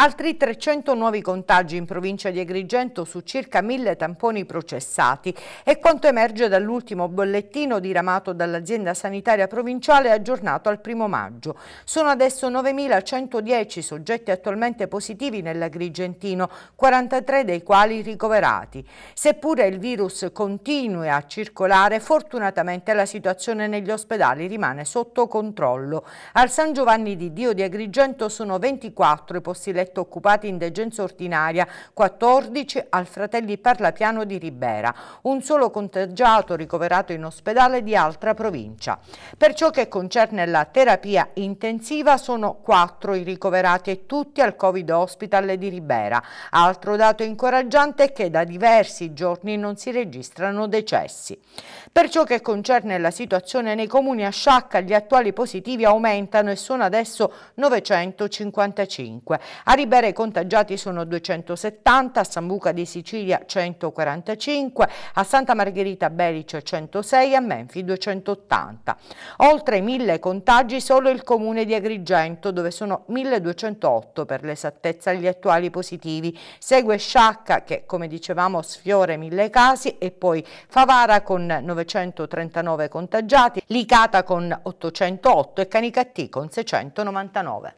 Altri 300 nuovi contagi in provincia di Agrigento su circa 1000 tamponi processati è quanto emerge dall'ultimo bollettino diramato dall'azienda sanitaria provinciale aggiornato al 1 maggio. Sono adesso 9110 soggetti attualmente positivi nell'Agrigentino, 43 dei quali ricoverati. Seppure il virus continui a circolare, fortunatamente la situazione negli ospedali rimane sotto controllo. Al San Giovanni di Dio di Agrigento sono 24 i posti letti letto occupati in degenza ordinaria, 14 al Fratelli Parlapiano di Ribera, un solo contagiato ricoverato in ospedale di altra provincia. Per ciò che concerne la terapia intensiva sono 4 i ricoverati e tutti al Covid Hospital di Ribera. Altro dato incoraggiante è che da diversi giorni non si registrano decessi. Per ciò che concerne la situazione nei comuni a Sciacca, gli attuali positivi aumentano e sono adesso 955. A Ribera i contagiati sono 270, a San Buca di Sicilia 145, a Santa Margherita Belice 106 a Menfi 280. Oltre 1000 contagi solo il comune di Agrigento dove sono 1208 per l'esattezza gli attuali positivi. Segue Sciacca che come dicevamo sfiora 1000 casi e poi Favara con 939 contagiati, Licata con 808 e Canicattì con 699.